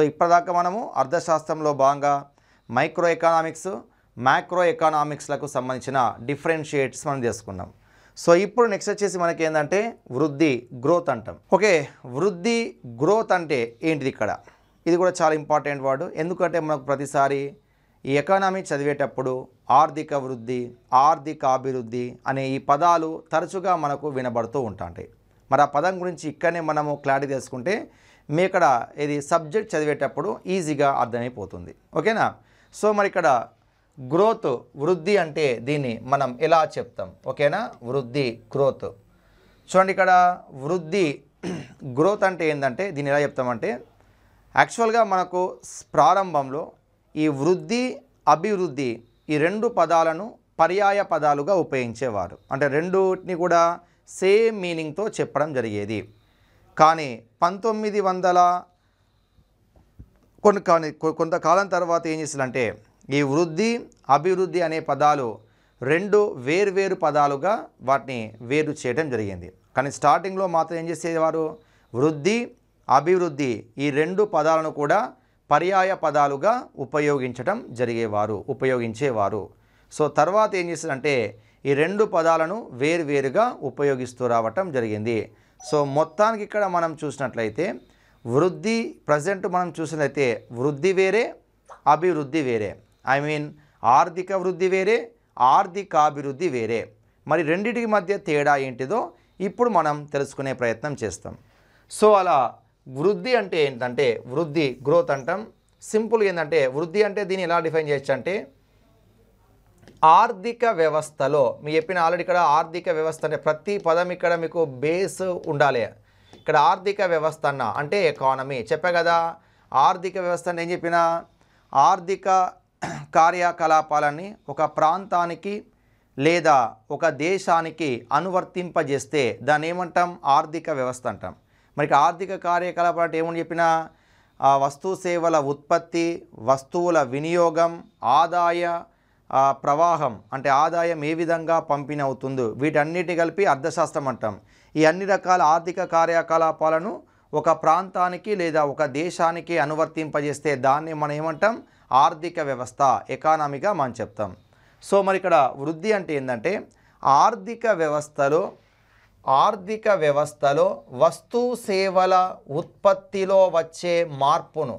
so ఇప్పటిదాకా మనము అర్థశాస్త్రంలో భాగంగా మైక్రో ఎకనామిక్స్ మ్యాక్రో ఎకనామిక్స్లకు సంబంధించిన డిఫరెన్షియేట్స్ మనం తీసుకున్నాం సో ఇప్పుడు నెక్స్ట్ వచ్చేసి మనకి ఏంటంటే వృద్ధి గ్రోత్ అంటాం ఓకే వృద్ధి గ్రోత్ అంటే ఏంటిది ఇక్కడ ఇది కూడా చాలా ఇంపార్టెంట్ వాడు ఎందుకంటే మనకు ప్రతిసారి ఈ ఎకానమీ చదివేటప్పుడు ఆర్థిక వృద్ధి ఆర్థిక అభివృద్ధి అనే ఈ పదాలు తరచుగా మనకు వినబడుతూ ఉంటాయి మరి ఆ పదం గురించి ఇక్కడనే మనము క్లారిటీ తెలుసుకుంటే మీ ఇక్కడ ఇది సబ్జెక్ట్ చదివేటప్పుడు ఈజీగా అర్థమైపోతుంది ఓకేనా సో మరి ఇక్కడ గ్రోత్ వృద్ధి అంటే దీన్ని మనం ఎలా చెప్తాం ఓకేనా వృద్ధి గ్రోత్ చూడండి ఇక్కడ వృద్ధి గ్రోత్ అంటే ఏంటంటే దీన్ని ఎలా చెప్తామంటే యాక్చువల్గా మనకు ప్రారంభంలో ఈ వృద్ధి అభివృద్ధి ఈ రెండు పదాలను పర్యాయ పదాలుగా ఉపయోగించేవారు అంటే రెండుని కూడా సేమ్ మీనింగ్తో చెప్పడం జరిగేది కానీ పంతొమ్మిది వందల కొన్ని కానీ కొంతకాలం తర్వాత ఏం చేసిందంటే ఈ వృద్ధి అభివృద్ధి అనే పదాలు రెండు వేర్వేరు పదాలుగా వాటిని వేరు చేయడం జరిగింది కానీ స్టార్టింగ్లో మాత్రం ఏం చేసేవారు వృద్ధి అభివృద్ధి ఈ రెండు పదాలను కూడా పర్యాయ పదాలుగా ఉపయోగించడం జరిగేవారు ఉపయోగించేవారు సో తర్వాత ఏం చేశారంటే ఈ రెండు పదాలను వేరువేరుగా ఉపయోగిస్తూ రావటం జరిగింది సో మొత్తానికి ఇక్కడ మనం చూసినట్లయితే వృద్ధి ప్రజెంట్ మనం చూసినట్లయితే వృద్ధి వేరే అభివృద్ధి వేరే ఐ మీన్ ఆర్థిక వృద్ధి వేరే ఆర్థికాభివృద్ధి వేరే మరి రెండింటికి మధ్య తేడా ఏంటిదో ఇప్పుడు మనం తెలుసుకునే ప్రయత్నం చేస్తాం సో అలా వృద్ధి అంటే ఏంటంటే వృద్ధి గ్రోత్ అంటాం సింపుల్గా ఏంటంటే వృద్ధి అంటే దీన్ని ఎలా డిఫైన్ చేయొచ్చు అంటే ఆర్థిక వ్యవస్థలో మీ చెప్పిన ఆల్రెడీ ఇక్కడ ఆర్థిక వ్యవస్థ అంటే ప్రతి పదం ఇక్కడ మీకు బేస్ ఉండాలి ఇక్కడ ఆర్థిక వ్యవస్థ అన్న అంటే ఎకానమీ చెప్పా కదా ఆర్థిక వ్యవస్థ నేను చెప్పిన ఆర్థిక కార్యకలాపాలని ఒక ప్రాంతానికి లేదా ఒక దేశానికి అనువర్తింపజేస్తే దాన్ని ఏమంటాం ఆర్థిక వ్యవస్థ అంటాం మరి ఆర్థిక కార్యకలాపాలు అంటే ఏమని చెప్పిన వస్తు సేవల ఉత్పత్తి వస్తువుల వినియోగం ఆదాయ ప్రవాహం అంటే ఆదాయం ఏ విధంగా పంపిణీ అవుతుందో వీటన్నిటిని కలిపి అర్థశాస్త్రం అంటాం ఈ అన్ని రకాల ఆర్థిక కార్యకలాపాలను ఒక ప్రాంతానికి లేదా ఒక దేశానికి అనువర్తింపజేస్తే దాన్ని మనం ఏమంటాం ఆర్థిక వ్యవస్థ ఎకానమీగా మనం చెప్తాం సో మరి ఇక్కడ వృద్ధి అంటే ఏంటంటే ఆర్థిక వ్యవస్థలో ఆర్థిక వ్యవస్థలో వస్తు సేవల ఉత్పత్తిలో వచ్చే మార్పును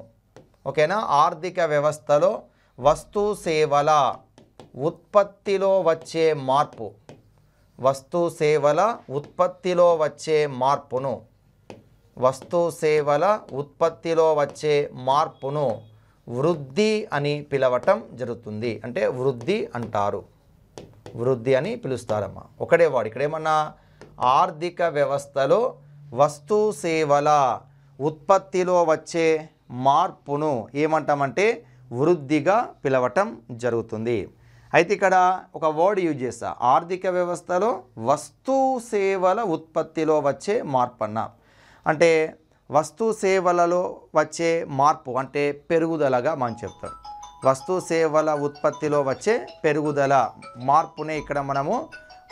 ఓకేనా ఆర్థిక వ్యవస్థలో వస్తు సేవల ఉత్పత్తిలో వచ్చే మార్పు వస్తు సేవల ఉత్పత్తిలో వచ్చే మార్పును వస్తు సేవల ఉత్పత్తిలో వచ్చే మార్పును వృద్ధి అని పిలవటం జరుగుతుంది అంటే వృద్ధి అంటారు వృద్ధి అని పిలుస్తారమ్మా ఒకడే వాడు ఇక్కడేమన్నా ఆర్థిక వ్యవస్థలో వస్తు సేవల ఉత్పత్తిలో వచ్చే మార్పును ఏమంటామంటే వృద్ధిగా పిలవటం జరుగుతుంది అయితే ఇక్కడ ఒక వర్డ్ యూజ్ చేస్తా ఆర్థిక వ్యవస్థలో వస్తు సేవల ఉత్పత్తిలో వచ్చే మార్పు అన్న అంటే వస్తు సేవలలో వచ్చే మార్పు అంటే పెరుగుదలగా మనం చెప్తాం వస్తు సేవల ఉత్పత్తిలో వచ్చే పెరుగుదల మార్పునే ఇక్కడ మనము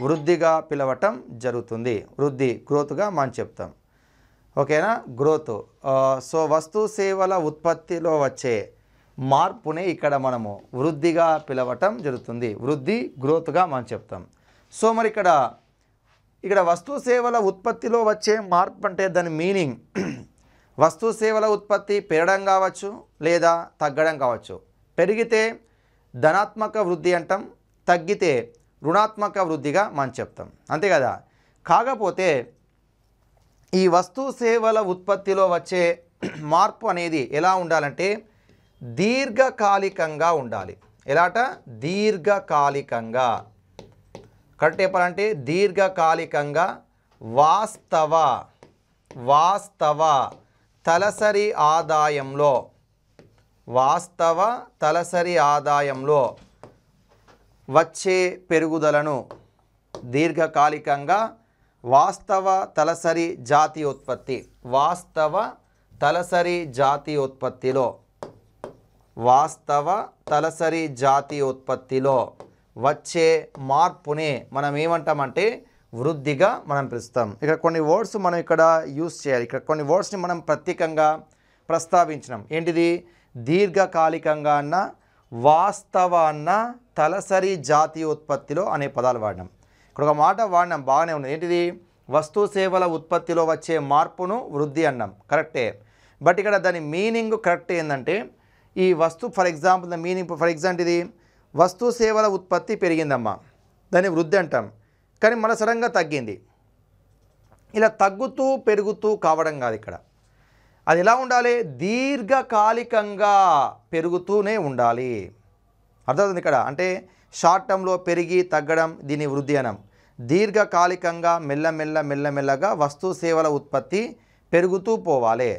వృద్ధిగా పిలవటం జరుగుతుంది వృద్ధి గ్రోత్గా మనం చెప్తాం ఓకేనా గ్రోత్ సో వస్తు సేవల ఉత్పత్తిలో వచ్చే మార్పునే ఇక్కడ మనము వృద్ధిగా పిలవటం జరుగుతుంది వృద్ధి గ్రోత్గా మనం చెప్తాం సో మరి ఇక్కడ ఇక్కడ వస్తు సేవల ఉత్పత్తిలో వచ్చే మార్పు అంటే దాని మీనింగ్ వస్తు సేవల ఉత్పత్తి పెరగడం కావచ్చు లేదా తగ్గడం కావచ్చు పెరిగితే ధనాత్మక వృద్ధి అంటాం తగ్గితే రుణాత్మక వృద్ధిగా మనం చెప్తాం అంతే కదా కాకపోతే ఈ వస్తు సేవల ఉత్పత్తిలో వచ్చే మార్పు అనేది ఎలా ఉండాలంటే దీర్ఘకాలికంగా ఉండాలి ఎలాట దీర్ఘకాలికంగా కరెక్ట్ చెప్పాలంటే దీర్ఘకాలికంగా వాస్తవ వాస్తవ తలసరి ఆదాయంలో వాస్తవ తలసరి ఆదాయంలో వచ్చే పెరుగుదలను దీర్ఘకాలికంగా వాస్తవ తలసరి ఉత్పత్తి వాస్తవ తలసరి ఉత్పత్తిలో వాస్తవ తలసరి ఉత్పత్తిలో వచ్చే మార్పునే మనం ఏమంటామంటే వృద్ధిగా మనం పిలుస్తాం ఇక్కడ కొన్ని వర్డ్స్ మనం ఇక్కడ యూస్ చేయాలి ఇక్కడ కొన్ని వర్డ్స్ని మనం ప్రత్యేకంగా ప్రస్తావించినాం ఏంటిది దీర్ఘకాలికంగా అన్న వాస్తవ అన్న తలసరి ఉత్పత్తిలో అనే పదాలు వాడినాం ఇక్కడ ఒక మాట వాడినాం బాగానే ఉన్నది ఏంటిది వస్తు సేవల ఉత్పత్తిలో వచ్చే మార్పును వృద్ధి అన్నాం కరెక్టే బట్ ఇక్కడ దాని మీనింగ్ కరెక్ట్ ఏంటంటే ఈ వస్తు for example the meaning for example ఇది వస్తు సేవల ఉత్పత్తి పెరిగిందమ్మా దాన్ని వృద్ధి అంటాం కానీ మన సడంగా తగ్గింది ఇలా తగ్గుతూ పెరుగుతూ కావడం కాదు ఇక్కడ అది ఎలా ఉండాలి దీర్ఘకాలికంగా పెరుగుతూనే ఉండాలి అర్థమవుతుంది ఇక్కడ అంటే షార్ట్ టర్మ్లో పెరిగి తగ్గడం దీని వృద్ధి అనం దీర్ఘకాలికంగా మెల్లమెల్ల మెల్లమెల్లగా వస్తు సేవల ఉత్పత్తి పెరుగుతూ పోవాలి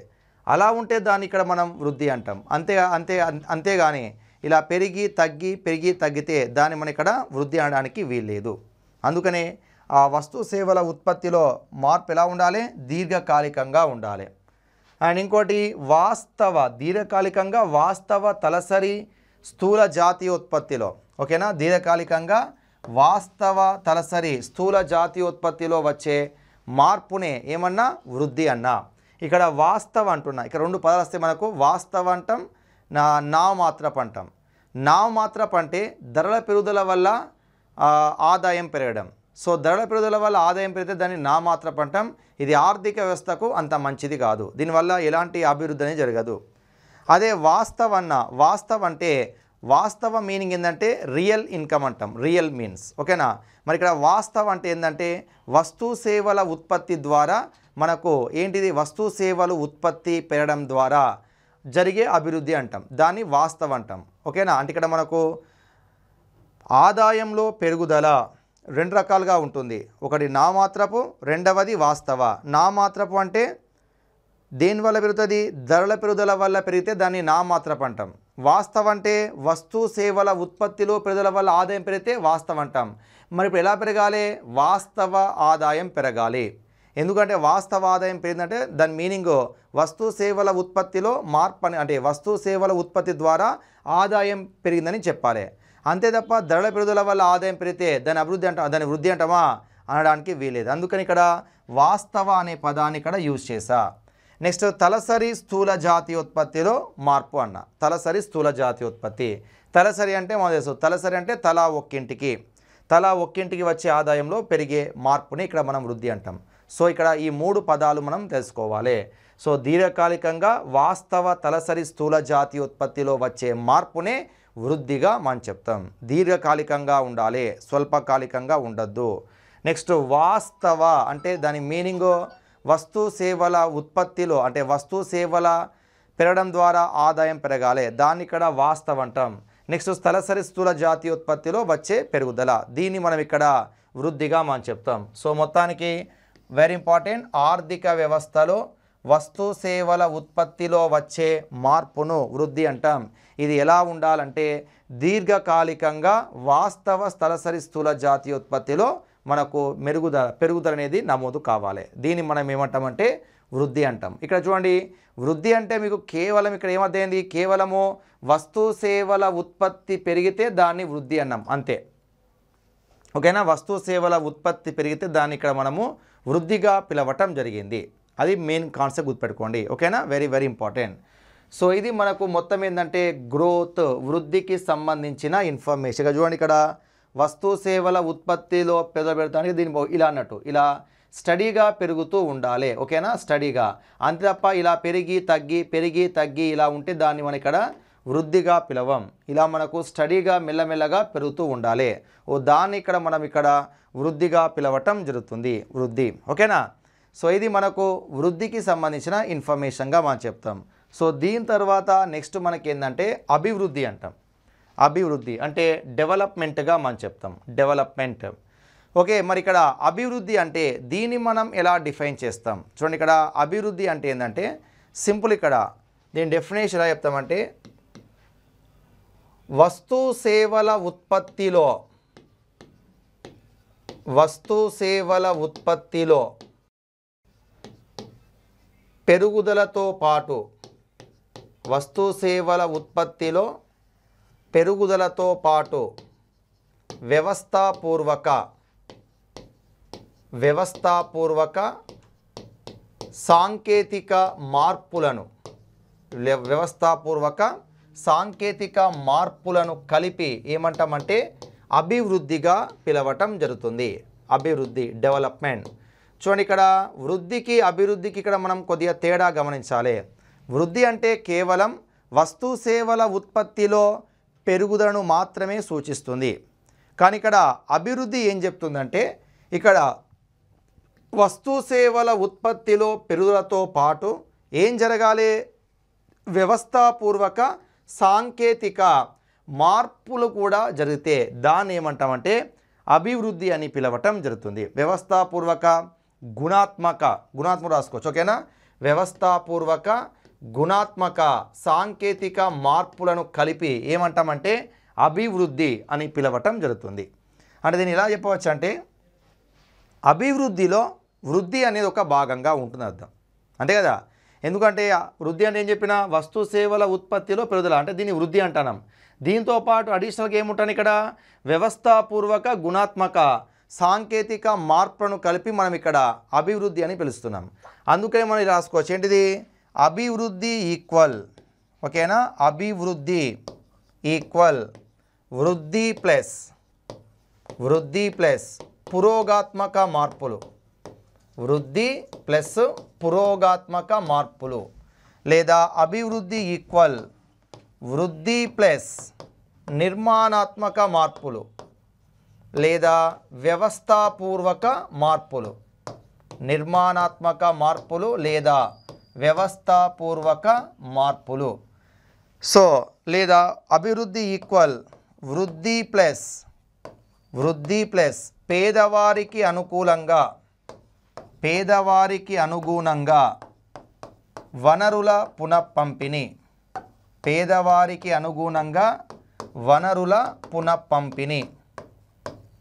అలా ఉంటే దాన్ని ఇక్కడ మనం వృద్ధి అంటాం అంతే అంతే అంతేగాని ఇలా పెరిగి తగ్గి పెరిగి తగ్గితే దాన్ని మన ఇక్కడ వృద్ధి అనడానికి వీల్లేదు అందుకనే ఆ వస్తు సేవల ఉత్పత్తిలో మార్పు ఎలా ఉండాలి దీర్ఘకాలికంగా ఉండాలి అండ్ ఇంకోటి వాస్తవ దీర్ఘకాలికంగా వాస్తవ తలసరి స్థూల ఉత్పత్తిలో ఓకేనా దీర్ఘకాలికంగా వాస్తవ తలసరి స్థూల ఉత్పత్తిలో వచ్చే మార్పునే ఏమన్నా వృద్ధి అన్నా ఇక్కడ వాస్తవ అంటున్నా ఇక్కడ రెండు పదాలు వస్తే మనకు వాస్తవ అంటాం నా నామాత్ర పంటం నామాత్ర పంటే ధరల పెరుగుదల వల్ల ఆదాయం పెరగడం సో ధరల పెరుగుదల వల్ల ఆదాయం పెరిగితే దాన్ని నామాత్ర పంటం ఇది ఆర్థిక వ్యవస్థకు అంత మంచిది కాదు దీనివల్ల ఎలాంటి అభివృద్ధి అనేది జరగదు అదే వాస్తవ అన్న వాస్తవ అంటే వాస్తవ మీనింగ్ ఏంటంటే రియల్ ఇన్కమ్ అంటాం రియల్ మీన్స్ ఓకేనా మరి ఇక్కడ వాస్తవ అంటే ఏంటంటే వస్తు సేవల ఉత్పత్తి ద్వారా మనకు ఏంటిది వస్తు సేవలు ఉత్పత్తి పెరగడం ద్వారా జరిగే అభివృద్ధి అంటాం దాన్ని వాస్తవం అంటాం ఓకేనా అంటే ఇక్కడ మనకు ఆదాయంలో పెరుగుదల రెండు రకాలుగా ఉంటుంది ఒకటి నామాత్రపు రెండవది వాస్తవ నామాత్రపు అంటే దేని వల్ల పెరుగుతుంది ధరల పెరుగుదల వల్ల పెరిగితే దాన్ని నామాత్రపు అంటాం వాస్తవం అంటే వస్తు సేవల ఉత్పత్తిలో పెరుగుదల వల్ల ఆదాయం పెరిగితే వాస్తవం అంటాం మరి ఇప్పుడు ఎలా పెరగాలి వాస్తవ ఆదాయం పెరగాలి ఎందుకంటే వాస్తవ ఆదాయం పెరిగిందంటే దాని మీనింగ్ వస్తు సేవల ఉత్పత్తిలో మార్పు అని అంటే వస్తు సేవల ఉత్పత్తి ద్వారా ఆదాయం పెరిగిందని చెప్పాలి అంతే తప్ప ధరల పెరుగుదల వల్ల ఆదాయం పెరిగితే దాని అభివృద్ధి అంట దాని వృద్ధి అంటామా అనడానికి వీలేదు అందుకని ఇక్కడ వాస్తవ అనే పదాన్ని ఇక్కడ యూజ్ చేశా నెక్స్ట్ తలసరి స్థూల జాతి ఉత్పత్తిలో మార్పు అన్న తలసరి స్థూల జాతి ఉత్పత్తి తలసరి అంటే మనం తెలుసు తలసరి అంటే తలా ఒక్కింటికి తలా ఒక్కింటికి వచ్చే ఆదాయంలో పెరిగే మార్పుని ఇక్కడ మనం వృద్ధి అంటాం సో ఇక్కడ ఈ మూడు పదాలు మనం తెలుసుకోవాలి సో దీర్ఘకాలికంగా వాస్తవ తలసరి స్థూల జాతి ఉత్పత్తిలో వచ్చే మార్పునే వృద్ధిగా మనం చెప్తాం దీర్ఘకాలికంగా ఉండాలి స్వల్పకాలికంగా ఉండద్దు నెక్స్ట్ వాస్తవ అంటే దాని మీనింగ్ వస్తు సేవల ఉత్పత్తిలో అంటే వస్తు సేవల పెరగడం ద్వారా ఆదాయం పెరగాలి దాన్ని ఇక్కడ వాస్తవ అంటాం నెక్స్ట్ స్థలసరి స్థూల జాతి ఉత్పత్తిలో వచ్చే పెరుగుదల దీన్ని మనం ఇక్కడ వృద్ధిగా మనం చెప్తాం సో మొత్తానికి వెరీ ఇంపార్టెంట్ ఆర్థిక వ్యవస్థలో వస్తు సేవల ఉత్పత్తిలో వచ్చే మార్పును వృద్ధి అంటాం ఇది ఎలా ఉండాలంటే దీర్ఘకాలికంగా వాస్తవ స్థలసరి స్థూల జాతీయ ఉత్పత్తిలో మనకు మెరుగుదల పెరుగుదల అనేది నమోదు కావాలి దీన్ని మనం ఏమంటామంటే వృద్ధి అంటాం ఇక్కడ చూడండి వృద్ధి అంటే మీకు కేవలం ఇక్కడ ఏమర్థమైంది కేవలము వస్తు సేవల ఉత్పత్తి పెరిగితే దాన్ని వృద్ధి అన్నాం అంతే ఓకేనా వస్తు సేవల ఉత్పత్తి పెరిగితే దాన్ని ఇక్కడ మనము వృద్ధిగా పిలవటం జరిగింది అది మెయిన్ కాన్సెప్ట్ గుర్తుపెట్టుకోండి ఓకేనా వెరీ వెరీ ఇంపార్టెంట్ సో ఇది మనకు మొత్తం ఏంటంటే గ్రోత్ వృద్ధికి సంబంధించిన ఇన్ఫర్మేషన్ చూడండి ఇక్కడ వస్తు సేవల ఉత్పత్తిలో పెదపెడతానికి దీని ఇలా అన్నట్టు ఇలా స్టడీగా పెరుగుతూ ఉండాలి ఓకేనా స్టడీగా అంతే తప్ప ఇలా పెరిగి తగ్గి పెరిగి తగ్గి ఇలా ఉంటే దాన్ని మనం ఇక్కడ వృద్ధిగా పిలవం ఇలా మనకు స్టడీగా మెల్లమెల్లగా పెరుగుతూ ఉండాలి ఓ దాన్ని ఇక్కడ మనం ఇక్కడ వృద్ధిగా పిలవటం జరుగుతుంది వృద్ధి ఓకేనా సో ఇది మనకు వృద్ధికి సంబంధించిన ఇన్ఫర్మేషన్గా మనం చెప్తాం సో దీని తర్వాత నెక్స్ట్ మనకి ఏంటంటే అభివృద్ధి అంటాం అభివృద్ధి అంటే డెవలప్మెంట్గా మనం చెప్తాం డెవలప్మెంట్ ఓకే మరి ఇక్కడ అభివృద్ధి అంటే దీన్ని మనం ఎలా డిఫైన్ చేస్తాం చూడండి ఇక్కడ అభివృద్ధి అంటే ఏంటంటే సింపుల్ ఇక్కడ దీని డెఫినేషన్ ఎలా చెప్తామంటే వస్తు సేవల ఉత్పత్తిలో వస్తు సేవల ఉత్పత్తిలో పెరుగుదలతో పాటు వస్తు సేవల ఉత్పత్తిలో పెరుగుదలతో పాటు వ్యవస్థాపూర్వక వ్యవస్థాపూర్వక సాంకేతిక మార్పులను వ్యవస్థాపూర్వక సాంకేతిక మార్పులను కలిపి ఏమంటామంటే అభివృద్ధిగా పిలవటం జరుగుతుంది అభివృద్ధి డెవలప్మెంట్ చూడండి ఇక్కడ వృద్ధికి అభివృద్ధికి ఇక్కడ మనం కొద్దిగా తేడా గమనించాలి వృద్ధి అంటే కేవలం వస్తు సేవల ఉత్పత్తిలో పెరుగుదలను మాత్రమే సూచిస్తుంది కానీ ఇక్కడ అభివృద్ధి ఏం చెప్తుందంటే ఇక్కడ వస్తు సేవల ఉత్పత్తిలో పెరుగుదలతో పాటు ఏం జరగాలి వ్యవస్థాపూర్వక సాంకేతిక మార్పులు కూడా జరిగితే దాన్ని ఏమంటామంటే అభివృద్ధి అని పిలవటం జరుగుతుంది వ్యవస్థాపూర్వక గుణాత్మక గుణాత్మక రాసుకోవచ్చు ఓకేనా వ్యవస్థాపూర్వక గుణాత్మక సాంకేతిక మార్పులను కలిపి ఏమంటామంటే అభివృద్ధి అని పిలవటం జరుగుతుంది అంటే దీన్ని ఎలా చెప్పవచ్చు అంటే అభివృద్ధిలో వృద్ధి అనేది ఒక భాగంగా ఉంటుంది అర్థం అంతే కదా ఎందుకంటే వృద్ధి అంటే ఏం చెప్పిన వస్తు సేవల ఉత్పత్తిలో పెరుగుదల అంటే దీన్ని వృద్ధి అంటున్నాం దీంతో పాటు అడిషనల్గా ఏముంటాను ఇక్కడ వ్యవస్థాపూర్వక గుణాత్మక సాంకేతిక మార్పులను కలిపి మనం ఇక్కడ అభివృద్ధి అని పిలుస్తున్నాం అందుకనే మనం రాసుకోవచ్చు ఏంటిది అభివృద్ధి ఈక్వల్ ఓకేనా అభివృద్ధి ఈక్వల్ వృద్ధి ప్లస్ వృద్ధి ప్లస్ పురోగాత్మక మార్పులు వృద్ధి ప్లస్ పురోగాత్మక మార్పులు లేదా అభివృద్ధి ఈక్వల్ వృద్ధి ప్లస్ నిర్మాణాత్మక మార్పులు లేదా వ్యవస్థాపూర్వక మార్పులు నిర్మాణాత్మక మార్పులు లేదా వ్యవస్థాపూర్వక మార్పులు సో లేదా అభివృద్ధి ఈక్వల్ వృద్ధి ప్లస్ వృద్ధి ప్లస్ పేదవారికి అనుకూలంగా పేదవారికి అనుగుణంగా వనరుల పునఃపంపిణీ పేదవారికి అనుగుణంగా వనరుల పునఃపంపిణీ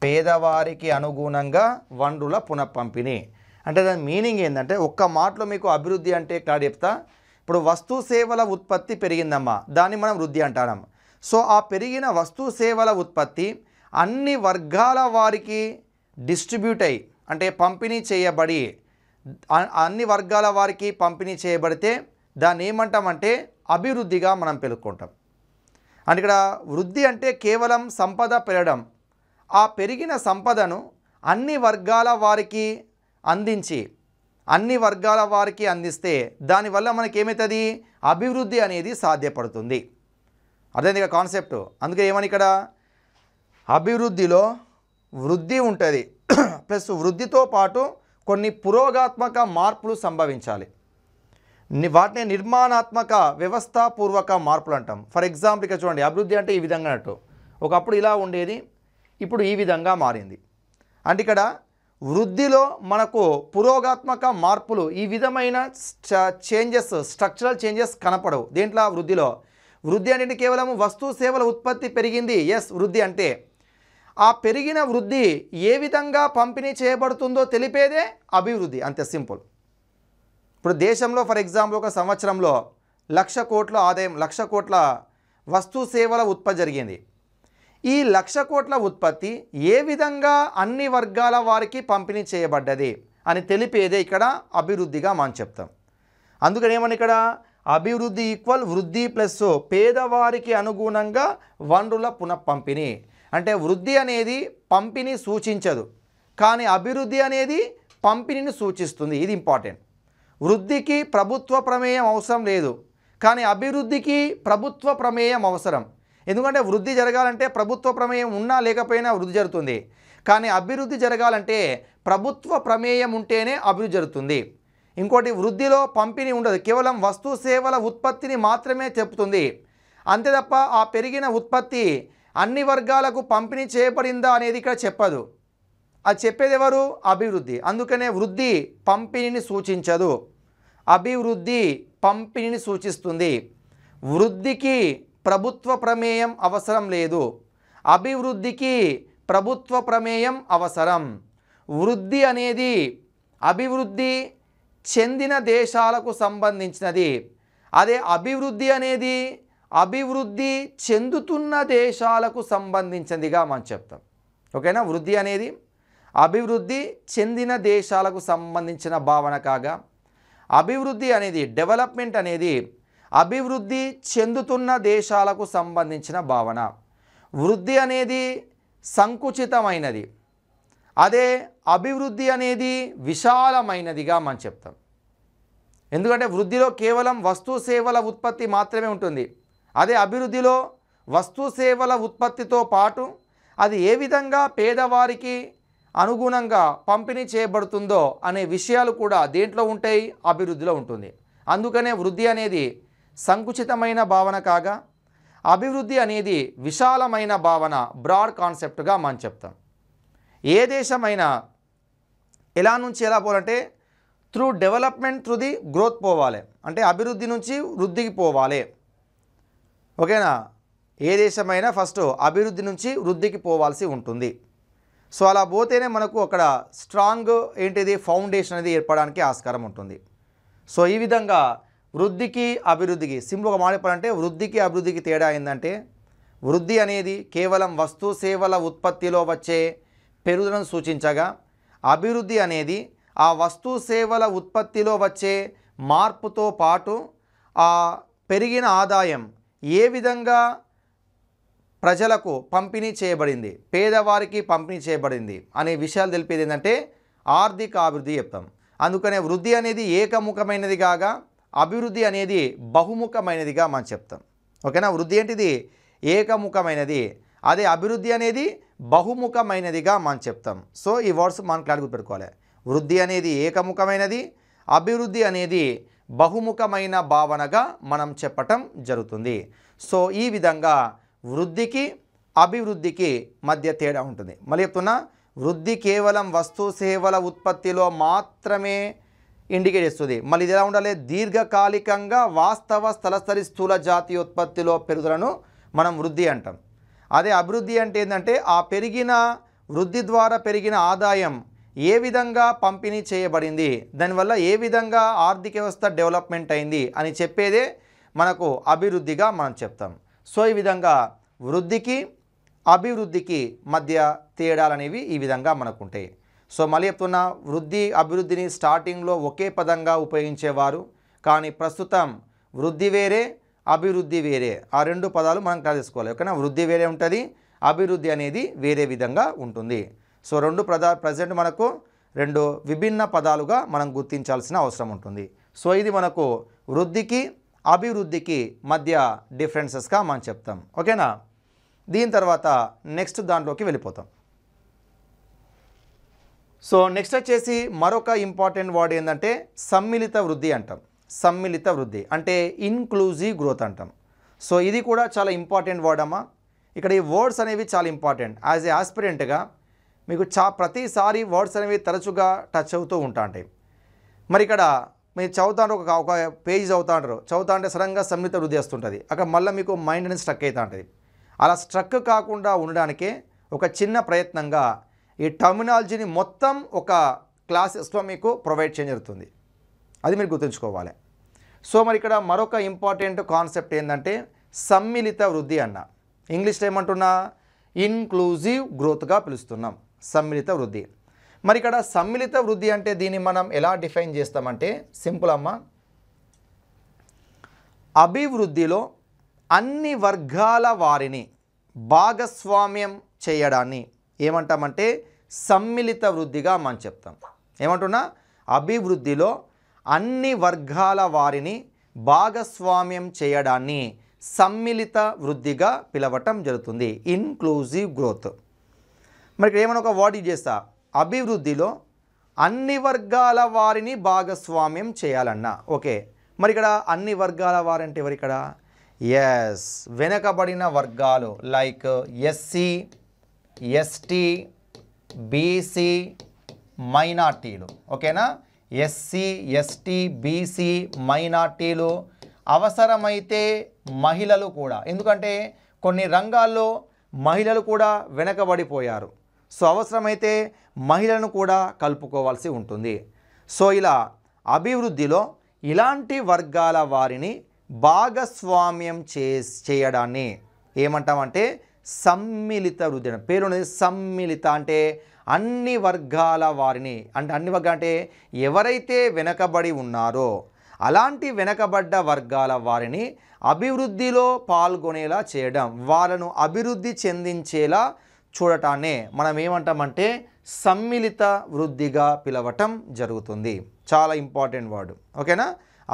పేదవారికి అనుగుణంగా వనరుల పునఃపంపిణీ అంటే దాని మీనింగ్ ఏంటంటే ఒక్క మాటలో మీకు అభివృద్ధి అంటే ఎట్లా చెప్తా ఇప్పుడు వస్తు సేవల ఉత్పత్తి పెరిగిందమ్మా దాన్ని మనం వృద్ధి అంటాం సో ఆ పెరిగిన వస్తు సేవల ఉత్పత్తి అన్ని వర్గాల వారికి డిస్ట్రిబ్యూట్ అయ్యి అంటే పంపిణీ చేయబడి అన్ని వర్గాల వారికి పంపిణీ చేయబడితే దాన్ని ఏమంటామంటే అభివృద్ధిగా మనం పెలుక్కుంటాం అంటే ఇక్కడ వృద్ధి అంటే కేవలం సంపద పెరగడం ఆ పెరిగిన సంపదను అన్ని వర్గాల వారికి అందించి అన్ని వర్గాల వారికి అందిస్తే దానివల్ల మనకి ఏమవుతుంది అభివృద్ధి అనేది సాధ్యపడుతుంది అదే కాన్సెప్ట్ అందుకే ఏమని ఇక్కడ అభివృద్ధిలో వృద్ధి ఉంటుంది ప్లస్ వృద్ధితో పాటు కొన్ని పురోగాత్మక మార్పులు సంభవించాలి వాటిని నిర్మాణాత్మక వ్యవస్థాపూర్వక మార్పులు అంటాం ఫర్ ఎగ్జాంపుల్ ఇక్కడ చూడండి అభివృద్ధి అంటే ఈ విధంగా అన్నట్టు ఒకప్పుడు ఇలా ఉండేది ఇప్పుడు ఈ విధంగా మారింది అంటే ఇక్కడ వృద్ధిలో మనకు పురోగాత్మక మార్పులు ఈ విధమైన చేంజెస్ స్ట్రక్చరల్ చేంజెస్ కనపడవు దేంట్లో వృద్ధిలో వృద్ధి అంటే కేవలం వస్తు సేవల ఉత్పత్తి పెరిగింది ఎస్ వృద్ధి అంటే ఆ పెరిగిన వృద్ధి ఏ విధంగా పంపిణీ చేయబడుతుందో తెలిపేదే అభివృద్ధి అంత సింపుల్ ఇప్పుడు దేశంలో ఫర్ ఎగ్జాంపుల్ ఒక సంవత్సరంలో లక్ష కోట్ల ఆదాయం లక్ష కోట్ల వస్తు సేవల ఉత్పత్తి జరిగింది ఈ లక్ష కోట్ల ఉత్పత్తి ఏ విధంగా అన్ని వర్గాల వారికి పంపిణీ చేయబడ్డది అని తెలిపేదే ఇక్కడ అభివృద్ధిగా మనం చెప్తాం అందుకని ఏమని ఇక్కడ అభివృద్ధి ఈక్వల్ వృద్ధి ప్లస్ పేదవారికి అనుగుణంగా వనరుల పునఃపంపిణీ అంటే వృద్ధి అనేది పంపిణీ సూచించదు కానీ అభివృద్ధి అనేది పంపిణీని సూచిస్తుంది ఇది ఇంపార్టెంట్ వృద్ధికి ప్రభుత్వ ప్రమేయం అవసరం లేదు కానీ అభివృద్ధికి ప్రభుత్వ ప్రమేయం అవసరం ఎందుకంటే వృద్ధి జరగాలంటే ప్రభుత్వ ప్రమేయం ఉన్నా లేకపోయినా వృద్ధి జరుగుతుంది కానీ అభివృద్ధి జరగాలంటే ప్రభుత్వ ప్రమేయం ఉంటేనే అభివృద్ధి జరుగుతుంది ఇంకోటి వృద్ధిలో పంపిణీ ఉండదు కేవలం వస్తు సేవల ఉత్పత్తిని మాత్రమే చెప్తుంది అంతే తప్ప ఆ పెరిగిన ఉత్పత్తి అన్ని వర్గాలకు పంపిణీ చేయబడిందా అనేది ఇక్కడ చెప్పదు అది చెప్పేది ఎవరు అభివృద్ధి అందుకనే వృద్ధి పంపిణీని సూచించదు అభివృద్ధి పంపిణీని సూచిస్తుంది వృద్ధికి ప్రభుత్వ ప్రమేయం అవసరం లేదు అభివృద్ధికి ప్రభుత్వ ప్రమేయం అవసరం వృద్ధి అనేది అభివృద్ధి చెందిన దేశాలకు సంబంధించినది అదే అభివృద్ధి అనేది అభివృద్ధి చెందుతున్న దేశాలకు సంబంధించిందిగా మనం చెప్తాం ఓకేనా వృద్ధి అనేది అభివృద్ధి చెందిన దేశాలకు సంబంధించిన భావన కాగా అభివృద్ధి అనేది డెవలప్మెంట్ అనేది అభివృద్ధి చెందుతున్న దేశాలకు సంబంధించిన భావన వృద్ధి అనేది సంకుచితమైనది అదే అభివృద్ధి అనేది విశాలమైనదిగా మనం చెప్తాం ఎందుకంటే వృద్ధిలో కేవలం వస్తు సేవల ఉత్పత్తి మాత్రమే ఉంటుంది అదే అభివృద్ధిలో వస్తు సేవల ఉత్పత్తితో పాటు అది ఏ విధంగా పేదవారికి అనుగుణంగా పంపిణీ చేయబడుతుందో అనే విషయాలు కూడా దేంట్లో ఉంటాయి అభివృద్ధిలో ఉంటుంది అందుకనే వృద్ధి అనేది సంకుచితమైన భావన కాగా అభివృద్ధి అనేది విశాలమైన భావన బ్రాడ్ కాన్సెప్ట్గా మనం చెప్తాం ఏ దేశమైనా ఎలా నుంచి ఎలా పోవాలంటే through development through the growth పోవాలి అంటే అభివృద్ధి నుంచి వృద్ధికి పోవాలి ఓకేనా ఏ దేశమైనా ఫస్ట్ అభివృద్ధి నుంచి వృద్ధికి పోవాల్సి ఉంటుంది సో అలా పోతేనే మనకు అక్కడ స్ట్రాంగ్ ఏంటిది ఫౌండేషన్ అనేది ఏర్పడడానికి ఆస్కారం ఉంటుంది సో ఈ విధంగా వృద్ధికి అభివృద్ధికి సింపుల్గా మాడిపోవాలంటే వృద్ధికి అభివృద్ధికి తేడా ఏంటంటే వృద్ధి అనేది కేవలం వస్తు సేవల ఉత్పత్తిలో వచ్చే పెరుగుదలను సూచించగా అభివృద్ధి అనేది ఆ వస్తు సేవల ఉత్పత్తిలో వచ్చే మార్పుతో పాటు ఆ పెరిగిన ఆదాయం ఏ విధంగా ప్రజలకు పంపిణీ చేయబడింది పేదవారికి పంపిణీ చేయబడింది అనే విషయాలు తెలిపేది ఏంటంటే ఆర్థిక అభివృద్ధి చెప్తాం అందుకనే వృద్ధి అనేది ఏకముఖమైనది కాగా అభివృద్ధి అనేది బహుముఖమైనదిగా మనం చెప్తాం ఓకేనా వృద్ధి ఏంటిది ఏకముఖమైనది అదే అభివృద్ధి అనేది బహుముఖమైనదిగా మనం చెప్తాం సో ఈ వర్డ్స్ మనం క్లాడ్ గుర్తుపెట్టుకోవాలి వృద్ధి అనేది ఏకముఖమైనది అభివృద్ధి అనేది బహుముఖమైన భావనగా మనం చెప్పటం జరుగుతుంది సో ఈ విధంగా వృద్ధికి అభివృద్ధికి మధ్య తేడా ఉంటుంది మళ్ళీ చెప్తున్నా వృద్ధి కేవలం వస్తు సేవల ఉత్పత్తిలో మాత్రమే ఇండికేట్ చేస్తుంది మళ్ళీ ఇది ఎలా ఉండాలి దీర్ఘకాలికంగా వాస్తవ స్థలస్థలి స్థూల జాతీయ ఉత్పత్తిలో పెరుగుదలను మనం వృద్ధి అంటాం అదే అభివృద్ధి అంటే ఏంటంటే ఆ పెరిగిన వృద్ధి ద్వారా పెరిగిన ఆదాయం ఏ విధంగా పంపిణీ చేయబడింది దానివల్ల ఏ విధంగా ఆర్థిక వ్యవస్థ డెవలప్మెంట్ అయింది అని చెప్పేదే మనకు అభివృద్ధిగా మనం చెప్తాం సో ఈ విధంగా వృద్ధికి అభివృద్ధికి మధ్య తేడాలు అనేవి ఈ విధంగా మనకు ఉంటాయి సో మళ్ళీ చెప్తున్నా వృద్ధి అభివృద్ధిని స్టార్టింగ్లో ఒకే పదంగా ఉపయోగించేవారు కానీ ప్రస్తుతం వృద్ధి వేరే అభివృద్ధి వేరే ఆ రెండు పదాలు మనం కలుసుకోవాలి ఎక్కడ వృద్ధి వేరే ఉంటుంది అభివృద్ధి అనేది వేరే విధంగా ఉంటుంది సో రెండు ప్రదా ప్రజెంట్ మనకు రెండు విభిన్న పదాలుగా మనం గుర్తించాల్సిన అవసరం ఉంటుంది సో ఇది మనకు వృద్ధికి అభివృద్ధికి మధ్య డిఫరెన్సెస్గా మనం చెప్తాం ఓకేనా దీని తర్వాత నెక్స్ట్ దాంట్లోకి వెళ్ళిపోతాం సో నెక్స్ట్ వచ్చేసి మరొక ఇంపార్టెంట్ వర్డ్ ఏంటంటే సమ్మిళిత వృద్ధి అంటాం సమ్మిళిత వృద్ధి అంటే ఇన్క్లూజివ్ గ్రోత్ అంటాం సో ఇది కూడా చాలా ఇంపార్టెంట్ వర్డ్ అమ్మా ఇక్కడ ఈ వర్డ్స్ అనేవి చాలా ఇంపార్టెంట్ యాజ్ ఏ ఆస్పిరెంట్గా మీకు చా ప్రతిసారి వర్డ్స్ అనేవి తరచుగా టచ్ అవుతూ ఉంటాయి మరి ఇక్కడ మీరు చదువుతాండ్రు ఒక ఒక పేజ్ చదువుతాండ్రు చదువుతా అంటే సడన్గా సమ్మిత వృద్ధి వస్తుంటుంది అక్కడ మళ్ళీ మీకు మైండ్ అనేది స్ట్రక్ అవుతూ ఉంటుంది అలా స్ట్రక్ కాకుండా ఉండడానికే ఒక చిన్న ప్రయత్నంగా ఈ టర్మినాలజీని మొత్తం ఒక క్లాసెస్లో మీకు ప్రొవైడ్ చేయడం జరుగుతుంది అది మీరు గుర్తుంచుకోవాలి సో మరి ఇక్కడ మరొక ఇంపార్టెంట్ కాన్సెప్ట్ ఏంటంటే సమ్మిళిత వృద్ధి అన్న ఇంగ్లీష్లో ఏమంటున్నా ఇన్క్లూజివ్ గ్రోత్గా పిలుస్తున్నాం సమ్మిళిత వృద్ధి మరి ఇక్కడ సమ్మిళిత వృద్ధి అంటే దీన్ని మనం ఎలా డిఫైన్ చేస్తామంటే సింపుల్ అమ్మ అభివృద్ధిలో అన్ని వర్గాల వారిని భాగస్వామ్యం చేయడాన్ని ఏమంటామంటే సమ్మిళిత వృద్ధిగా మనం చెప్తాం ఏమంటున్నా అభివృద్ధిలో అన్ని వర్గాల వారిని భాగస్వామ్యం చేయడాన్ని సమ్మిళిత వృద్ధిగా పిలవటం జరుగుతుంది ఇన్క్లూజివ్ గ్రోత్ మరి ఇక్కడ ఏమైనా ఒక వర్డ్ చేస్తా అభివృద్ధిలో అన్ని వర్గాల వారిని భాగస్వామ్యం చేయాలన్న ఓకే మరి ఇక్కడ అన్ని వర్గాల వారంటే ఎవరు ఇక్కడ ఎస్ వెనకబడిన వర్గాలు లైక్ ఎస్సీ ఎస్టీ బీసీ మైనార్టీలు ఓకేనా ఎస్సీ ఎస్టీ బీసీ మైనార్టీలు అవసరమైతే మహిళలు కూడా ఎందుకంటే కొన్ని రంగాల్లో మహిళలు కూడా వెనకబడిపోయారు సో అవసరమైతే మహిళను కూడా కలుపుకోవాల్సి ఉంటుంది సో ఇలా అభివృద్ధిలో ఇలాంటి వర్గాల వారిని భాగస్వామ్యం చే చేయడాన్ని ఏమంటామంటే సమ్మిళిత వృద్ధి పేరు సమ్మిళిత అంటే అన్ని వర్గాల వారిని అంటే అన్ని వర్గాలు అంటే ఎవరైతే వెనకబడి ఉన్నారో అలాంటి వెనకబడ్డ వర్గాల వారిని అభివృద్ధిలో పాల్గొనేలా చేయడం వాళ్ళను అభివృద్ధి చెందించేలా చూడటాన్నే మనం ఏమంటామంటే సమ్మిళిత వృద్ధిగా పిలవటం జరుగుతుంది చాలా ఇంపార్టెంట్ వర్డ్ ఓకేనా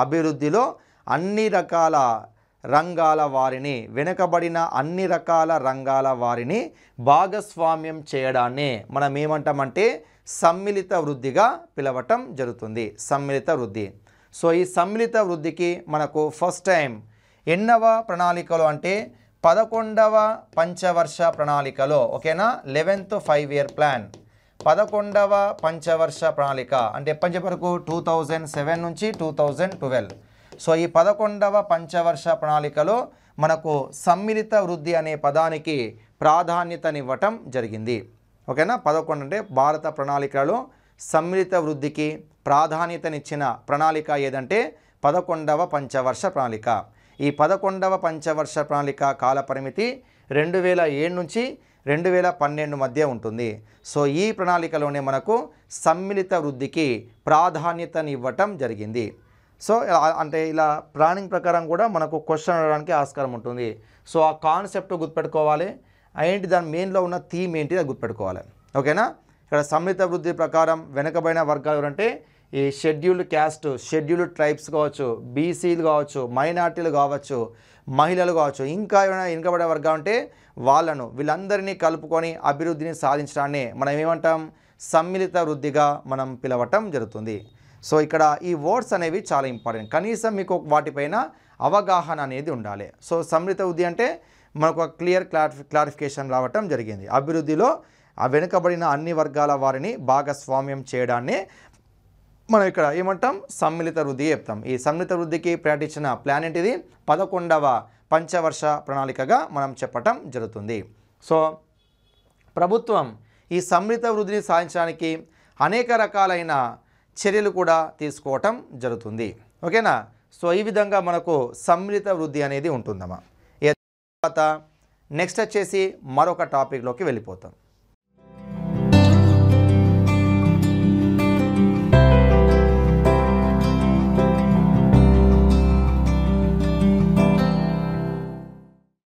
అభివృద్ధిలో అన్ని రకాల రంగాల వారిని వెనుకబడిన అన్ని రకాల రంగాల వారిని భాగస్వామ్యం చేయడాన్ని మనం ఏమంటామంటే సమ్మిళిత వృద్ధిగా పిలవటం జరుగుతుంది సమ్మిళిత వృద్ధి సో ఈ సమ్మిళిత వృద్ధికి మనకు ఫస్ట్ టైం ఎన్నవ ప్రణాళికలు అంటే పదకొండవ పంచవర్ష ప్రణాళికలో ఓకేనా లెవెన్త్ ఫైవ్ ఇయర్ ప్లాన్ పదకొండవ పంచవర్ష ప్రణాళిక అంటే ఎప్పటి వరకు టూ థౌజండ్ సెవెన్ నుంచి టూ థౌజండ్ ట్వెల్వ్ సో ఈ పదకొండవ పంచవర్ష ప్రణాళికలో మనకు సమ్మిళిత వృద్ధి అనే పదానికి ప్రాధాన్యతనివ్వటం జరిగింది ఓకేనా పదకొండు అంటే భారత ప్రణాళికలో సమ్మిళిత వృద్ధికి ప్రాధాన్యతనిచ్చిన ప్రణాళిక ఏదంటే పదకొండవ పంచవర్ష ప్రణాళిక ఈ పదకొండవ పంచవర్ష ప్రణాళిక కాలపరిమితి రెండు వేల ఏడు నుంచి రెండు వేల పన్నెండు మధ్య ఉంటుంది సో ఈ ప్రణాళికలోనే మనకు సమ్మిళిత వృద్ధికి ప్రాధాన్యతనివ్వటం జరిగింది సో అంటే ఇలా ప్లానింగ్ ప్రకారం కూడా మనకు క్వశ్చన్ అడగడానికి ఆస్కారం ఉంటుంది సో ఆ కాన్సెప్ట్ గుర్తుపెట్టుకోవాలి ఏంటి దాని మెయిన్లో ఉన్న థీమ్ ఏంటి అది గుర్తుపెట్టుకోవాలి ఓకేనా ఇక్కడ సమ్మిళిత వృద్ధి ప్రకారం వెనుకబడిన వర్గాలు ఎవరంటే ఈ షెడ్యూల్డ్ క్యాస్ట్ షెడ్యూల్డ్ ట్రైబ్స్ కావచ్చు బీసీలు కావచ్చు మైనార్టీలు కావచ్చు మహిళలు కావచ్చు ఇంకా ఏమైనా ఇంకబడే వర్గం అంటే వాళ్ళను వీళ్ళందరినీ కలుపుకొని అభివృద్ధిని సాధించడాన్ని మనం ఏమంటాం సమ్మిళిత వృద్ధిగా మనం పిలవటం జరుగుతుంది సో ఇక్కడ ఈ వర్డ్స్ అనేవి చాలా ఇంపార్టెంట్ కనీసం మీకు వాటిపైన అవగాహన అనేది ఉండాలి సో సమ్మిళిత వృద్ధి అంటే మనకు ఒక క్లియర్ క్లారిఫి క్లారిఫికేషన్ రావటం జరిగింది అభివృద్ధిలో వెనుకబడిన అన్ని వర్గాల వారిని భాగస్వామ్యం చేయడాన్ని మనం ఇక్కడ ఏమంటాం సమ్మిళిత వృద్ధి చెప్తాం ఈ సమ్మిళిత వృద్ధికి ప్రకటించిన ప్లాన్ ఏంటిది పదకొండవ పంచవర్ష ప్రణాళికగా మనం చెప్పటం జరుగుతుంది సో ప్రభుత్వం ఈ సమ్మిళిత వృద్ధిని సాధించడానికి అనేక రకాలైన చర్యలు కూడా తీసుకోవటం జరుగుతుంది ఓకేనా సో ఈ విధంగా మనకు సమ్మిళిత వృద్ధి అనేది ఉంటుందమ్మా తర్వాత నెక్స్ట్ వచ్చేసి మరొక టాపిక్లోకి వెళ్ళిపోతాం